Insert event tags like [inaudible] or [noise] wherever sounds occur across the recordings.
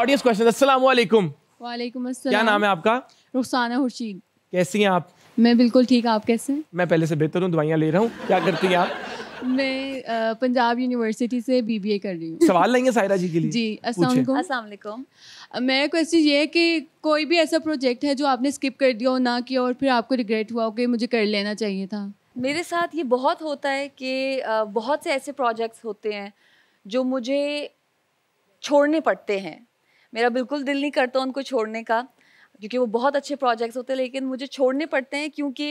Audience question अस्सलाम वालेकुम वालेकुम अस्सलाम क्या नाम है आपका रुखसाना खुर्शीद कैसी हैं आप मैं बिल्कुल ठीक आप कैसे हैं मैं पहले से बेहतर हूँ दवाइयाँ ले रहा हूँ क्या करती हैं आप मैं पंजाब यूनिवर्सिटी से बीबीए कर रही हूँ सवाल लेंगे सायरा जी के लिए जी अस्सलाम मेरा क्वेश्चन ये है कि कोई भी ऐसा प्रोजेक्ट है जो आपने स्किप कर दिया हो ना किया और फिर आपको रिग्रेट हुआ हो कि मुझे कर लेना चाहिए था मेरे साथ ये बहुत होता है कि बहुत से ऐसे प्रोजेक्ट्स होते हैं जो मुझे छोड़ने पड़ते हैं मेरा बिल्कुल दिल नहीं करता उनको छोड़ने का क्योंकि वो बहुत अच्छे प्रोजेक्ट्स होते हैं लेकिन मुझे छोड़ने पड़ते हैं क्योंकि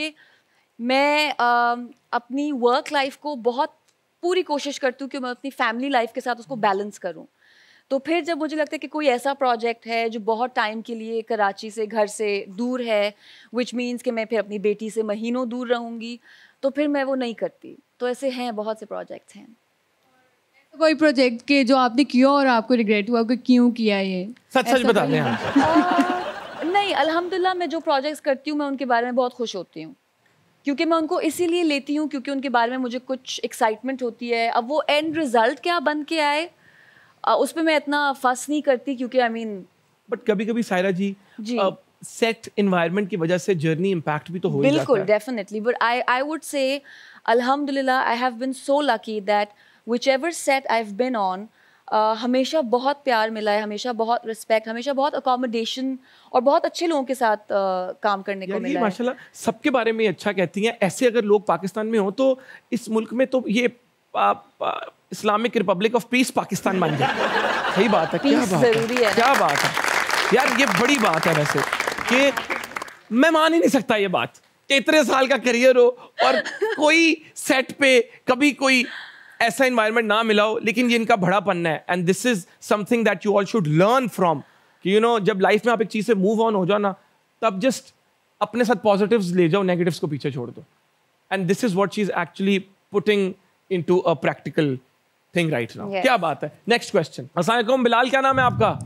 मैं आ, अपनी वर्क लाइफ को बहुत पूरी कोशिश करती हूँ कि मैं अपनी फैमिली लाइफ के साथ उसको बैलेंस हम्म। करूँ तो फिर जब मुझे लगता है कि कोई ऐसा प्रोजेक्ट है जो बहुत टाइम के लिए कराची से घर से दूर है विच मीन्स कि मैं फिर अपनी बेटी से महीनों दूर रहूँगी तो फिर मैं वो नहीं करती तो ऐसे हैं बहुत से प्रोजेक्ट्स हैं कोई प्रोजेक्ट के जो आपने किया और आपको रिग्रेट हुआ कि क्यों किया ये सच सच बता दें हाँ। नहीं [laughs] अल्हम्दुलिल्लाह मैं जो प्रोजेक्ट्स करती हूँ मैं उनके बारे में बहुत खुश होती हूँ क्योंकि मैं उनको इसीलिए लेती हूँ क्योंकि उनके बारे में मुझे कुछ एक्साइटमेंट होती है अब वो एंड रिजल्ट क्या बन के आए उस पर मैं इतना फस नहीं करती क्योंकि आई मीन बट कभी कभी सायरा जी, जी. सेट इन्वायरमेंट की वजह से जर्नी इम्पैक्ट भी तो हो बिल्कुल definitely but I I would say अल्हम्दुलिल्लाह I have been so lucky that whichever set I have been on हमेशा बहुत प्यार मिला है हमेशा बहुत रिस्पेक्ट हमेशा बहुत अकोमोडेशन और बहुत अच्छे लोगों के साथ uh, काम करने को मिला माशाल्लाह सबके बारे में अच्छा कहती हैं ऐसे अगर लोग पाकिस्तान में हो तो इस मुल्क में तो ये Islamic republic of peace Pakistan बन जाए सही बात है क्या बात जरूरी है क्या बात है यार ये बड़ी बात है वैसे कि मैं मान ही नहीं सकता ये बात कि इतने साल का करियर हो और कोई सेट पे कभी कोई ऐसा इन्वायरमेंट ना मिलाओ लेकिन ये इनका बड़ा पन्ना है and this is something that you all should learn from कि यू नो जब लाइफ में आप एक चीज़ से मूव ऑन हो जाओ ना तब जस्ट अपने साथ पॉजिटिव्स ले जाओ नेगेटिव्स को पीछे छोड़ दो and this is what she is actually putting into a practical thing right now क्या बात है नेक्स्ट क्वेश्चन असलम बिलाल क्या नाम है आपका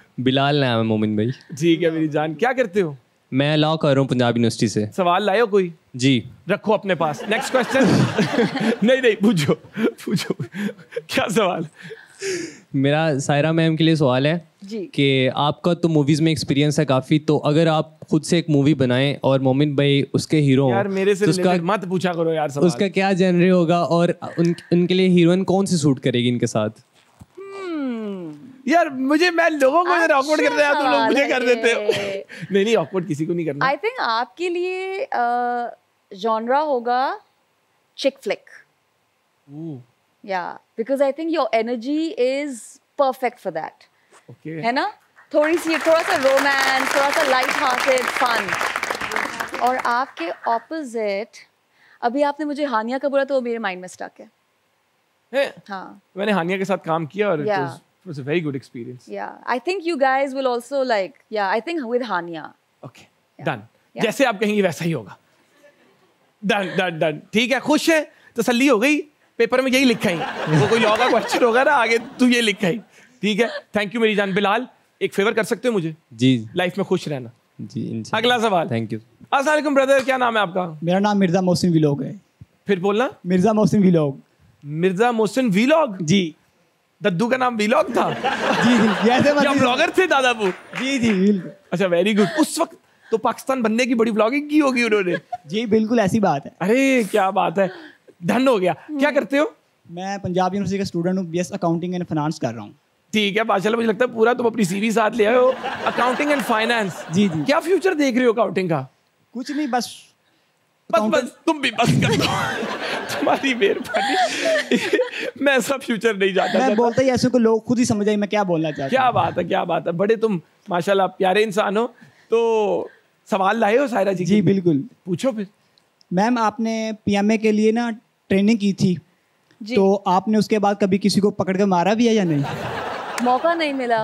[laughs] बिलाल नाम है मोमिन भाई ठीक है मेरी जान क्या करते हो मैं लॉ कर रहा हूँ पंजाब यूनिवर्सिटी से सवाल लाए कोई जी रखो अपने पास नेक्स्ट क्वेश्चन [laughs] नहीं नहीं पूछो पूछो क्या सवाल मेरा सायरा मैम के लिए सवाल है कि आपका तो मूवीज में एक्सपीरियंस है काफी तो अगर आप खुद से एक मूवी बनाएं और मोमिन भाई उसके हीरो यार मेरे से तो उसका मत पूछा करो यार सवाल। उसका क्या जनरे होगा और उन, उनके लिए हीरोइन कौन सी सूट करेगी इनके साथ यार मुझे मैं लोगों को जरा ऑकवर्ड करते हैं तुम तो लोग मुझे अच्छा, कर देते हो [laughs] नहीं नहीं ऑकवर्ड किसी को नहीं करना आई थिंक आपके लिए जॉनरा होगा chick flick Ooh. Yeah, because I think your energy is perfect for that. है ना? थोड़ी सी थोड़ा सा रोमांस थोड़ा सा लाइट हार्टेड फन और आपके ऑपोजिट अभी आपने मुझे हानिया का बोला तो वो मेरे माइंड में स्टक है hey, हाँ मैंने हानिया के साथ काम किया और yeah. It was a very good experience. Yeah, I think you guys will also like. Yeah, I think with Hania. Okay, yeah. done. Yeah. जैसे आप कहेंगे वैसा ही होगा. Done, done, done. ठीक है, खुश है, तसल्ली तो हो गई. पेपर में यही लिखा ही. वो कोई लॉ का क्वेश्चन होगा ना आगे तू ये लिखा ही. ठीक है. Thank you मेरी जान बिलाल. एक फेवर कर सकते हो मुझे? जी. लाइफ में खुश रहना. जी. अगला सवाल. Thank you. अस्सलाम ब्रदर क्या नाम है आपका? मेरा नाम मिर्जा मोहसिन विलोग है. फिर बोलना मिर्जा मोहसिन विलोग मिर्जा मोहसिन विलोग जी दद्दू का नाम व्लॉग था जी क्या ब्लॉगर थे दादापुर जी जी अच्छा वेरी गुड उस वक्त तो पाकिस्तान बनने की बड़ी ब्लॉगिंग की होगी उन्होंने जी बिल्कुल ऐसी बात है अरे क्या बात है धन हो गया क्या करते हो मैं पंजाब यूनिवर्सिटी का स्टूडेंट हूँ बी अकाउंटिंग एंड फाइनेंस कर रहा हूँ ठीक है माशाल्लाह मुझे लगता है पूरा तुम अपनी सीवी साथ ले आए हो अकाउंटिंग एंड फाइनेंस जी जी क्या फ्यूचर देख रहे हो अकाउंटिंग का कुछ नहीं बस बस बस तुम भी बस कर हमारी मेहरबानी मैं ऐसा फ्यूचर नहीं जाता मैं बोलता ही ऐसे को लोग खुद ही समझ आई मैं क्या बोलना चाहता क्या बात है क्या बात है बड़े तुम माशाल्लाह प्यारे इंसान हो तो सवाल लाए हो सायरा जी जी बिल्कुल पूछो फिर मैम आपने पीएमए के लिए ना ट्रेनिंग की थी तो आपने उसके बाद कभी किसी को पकड़ कर मारा भी है या नहीं मौका नहीं मिला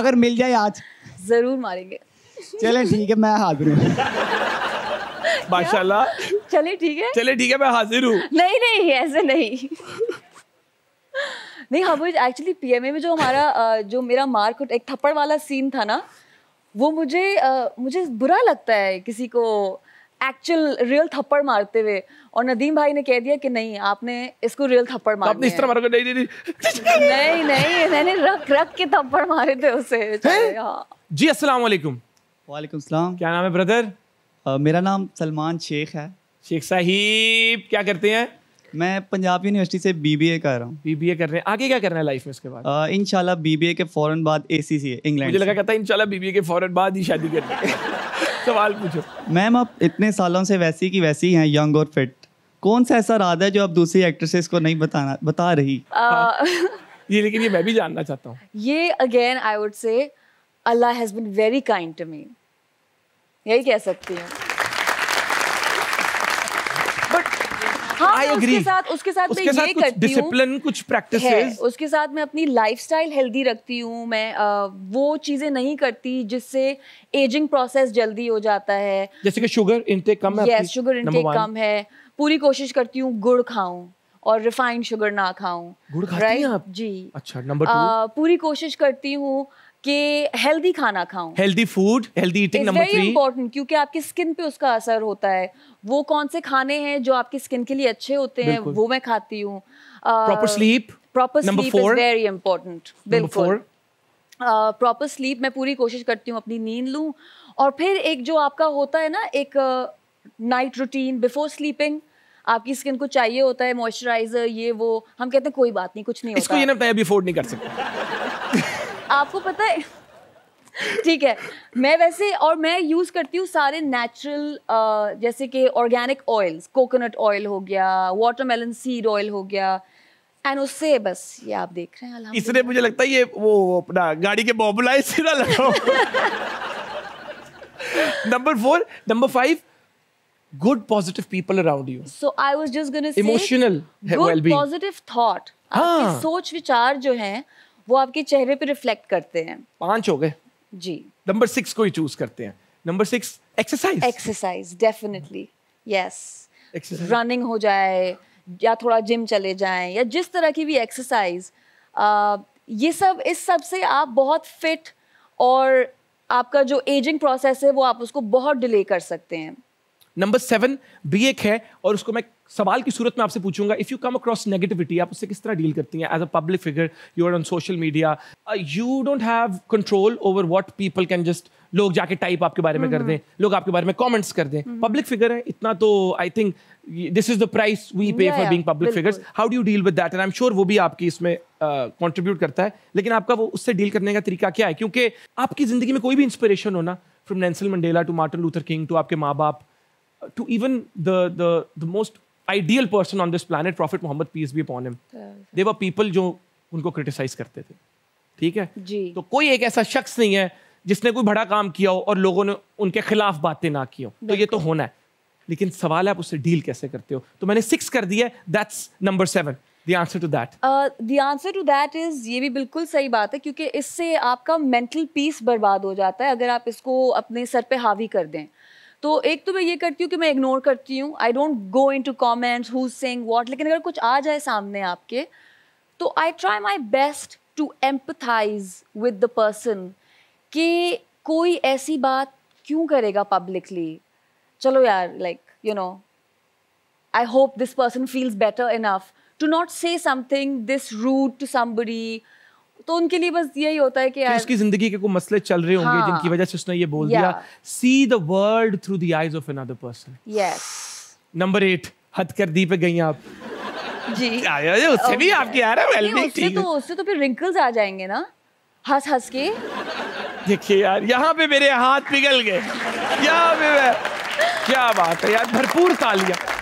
अगर मिल जाए आज जरूर मारेंगे चले ठीक है मैं हाजिर हूँ माशाल्लाह चले ठीक है चले ठीक है मैं हाजिर हूँ नहीं नहीं ऐसे नहीं नहीं हाँ वो एक्चुअली पीएमए में जो हमारा जो मेरा मार्क एक थप्पड़ वाला सीन था ना वो मुझे मुझे बुरा लगता है किसी को एक्चुअल रियल थप्पड़ मारते हुए और नदीम भाई ने कह दिया कि नहीं आपने इसको रियल थप्पड़ मारा तो आपने इस तरह मारा नहीं नहीं नहीं नहीं मैंने रख रख के थप्पड़ मारे थे उसे हाँ। जी अस्सलाम वालेकुम वालेकुम सलाम क्या नाम है ब्रदर uh, मेरा नाम सलमान शेख है शेख साहिब क्या करते हैं मैं पंजाब यूनिवर्सिटी से बीबीए कर रहा हूँ बीबीए कर रहे हैं आगे क्या करना है लाइफ में इसके बाद इनशाला बीबीए के फौरन बाद एसीसीए इंग्लैंड मुझे लगा कहता है इनशाला बीबीए के फौरन बाद ही शादी करनी [laughs] सवाल पूछो मैम आप इतने सालों से वैसी की वैसी हैं यंग और फिट कौन सा ऐसा राधा है जो आप दूसरी एक्ट्रेसेस को नहीं बताना बता रही हाँ। ये लेकिन ये मैं भी जानना चाहता हूँ ये again I would say Allah has been very kind to me यही कह सकती हूँ आई हाँ, एग्री उसके साथ उसके साथ उसके मैं साथ ये कुछ डिसिप्लिन कुछ प्रैक्टिसेस उसके साथ मैं अपनी लाइफस्टाइल हेल्दी रखती हूँ मैं वो चीजें नहीं करती जिससे एजिंग प्रोसेस जल्दी हो जाता है जैसे कि शुगर इनटेक कम है यस शुगर इनटेक कम है पूरी कोशिश करती हूँ गुड़ खाऊं और रिफाइंड शुगर ना खाऊं गुड़ खाती right? हैं आप जी अच्छा नंबर टू पूरी कोशिश करती हूँ कि हेल्दी खाना खाऊं healthy food healthy eating number three important क्योंकि आपकी स्किन पे उसका असर होता है वो कौन से खाने हैं जो आपकी स्किन के लिए अच्छे होते हैं वो मैं खाती हूँ proper sleep proper sleep is very important बिल्कुल प्रॉपर स्लीप मैं पूरी कोशिश करती हूँ अपनी नींद लूँ और फिर एक जो आपका होता है ना एक नाइट रूटीन बिफोर स्लीपिंग आपकी स्किन को चाहिए होता है मॉइस्चराइजर ये वो हम कहते हैं कोई बात नहीं कुछ नहीं इसको होता। ये ना अभी अफोर्ड नहीं कर सकते [laughs] आपको पता है ठीक है मैं वैसे और मैं यूज़ करती हूँ सारे नेचुरल जैसे कि ऑर्गेनिक ऑयल्स कोकोनट ऑयल हो गया वाटरमेलन सीड ऑयल हो गया एंड उससे बस ये आप देख रहे हैं इसने मुझे लगता है ये वो अपना गाड़ी के बॉबुलाई से ना लगाओ number four number five good positive people around you so I was just gonna say emotional good positive thought आपकी सोच विचार जो है वो आपके चेहरे पे रिफ्लेक्ट करते हैं पांच हो गए जी नंबर सिक्स को ही चूज करते हैं number six exercise exercise definitely yes running हो जाए या थोड़ा जिम चले जाएं या जिस तरह की भी एक्सरसाइज ये सब इस सब से आप बहुत फिट और आपका जो एजिंग प्रोसेस है वो आप उसको बहुत डिले कर सकते हैं नंबर सेवन बी एक है और उसको मैं सवाल की सूरत में आपसे पूछूंगा if you come across negativity आप उससे किस तरह डील करती हैं as a public figure you are on social media you don't have control over what people can just लोग जाके टाइप आपके बारे में कर हम्म। दें लोग आपके बारे में कॉमेंट्स कर दें पब्लिक हम्म। फिगर है इतना तो I think this is the price we pay for being public figures how do you deal with that and I am sure वो भी आपकी इसमें कॉन्ट्रीब्यूट uh, करता है लेकिन आपका वो उससे डील करने का तरीका क्या है क्योंकि आपकी जिंदगी में कोई भी इंस्पिरेशन होना from Nelson Mandela to Martin Luther King to आपके माँ बाप to even the, the, the most ideal person on this planet, Prophet Muhammad, peace be upon him. They were people जो उनको criticize करते थे ठीक है जी तो कोई एक ऐसा शख्स नहीं है जिसने कोई बड़ा काम किया हो और लोगों ने उनके खिलाफ बातें ना की हो तो ये तो होना है लेकिन सवाल है आप उससे डील कैसे करते हो तो मैंने सिक्स कर दिया that's number seven The answer to that. Uh, the answer to that is ये भी बिल्कुल सही बात है क्योंकि इससे आपका मेंटल पीस बर्बाद हो जाता है अगर आप इसको अपने सर पे हावी कर दें तो एक तो मैं ये करती हूँ कि मैं इग्नोर करती हूँ I don't go into comments who saying what लेकिन अगर कुछ आ जाए सामने आपके तो I try my best to empathize with the person कि कोई ऐसी बात क्यों करेगा पब्लिकली चलो यार like you know I hope this person feels better enough to not say something this rude to somebody तो उनके लिए बस यही होता है कि यार उसकी जिंदगी के कोई मसले चल रहे होंगे हाँ। जिनकी वजह से उसने ये बोल दिया see the world through the eyes of another person yes number 8 हद कर दी पे गई आप जी आया उससे भी आपकी आ रहा तो- है उससे तो उससे तो फिर रिंकल्स आ जाएंगे ना हंस हंस के देखिए यार यहाँ पे मेरे हाथ पिघल गए यहाँ पे क्या बात है यार भरपूर तालियां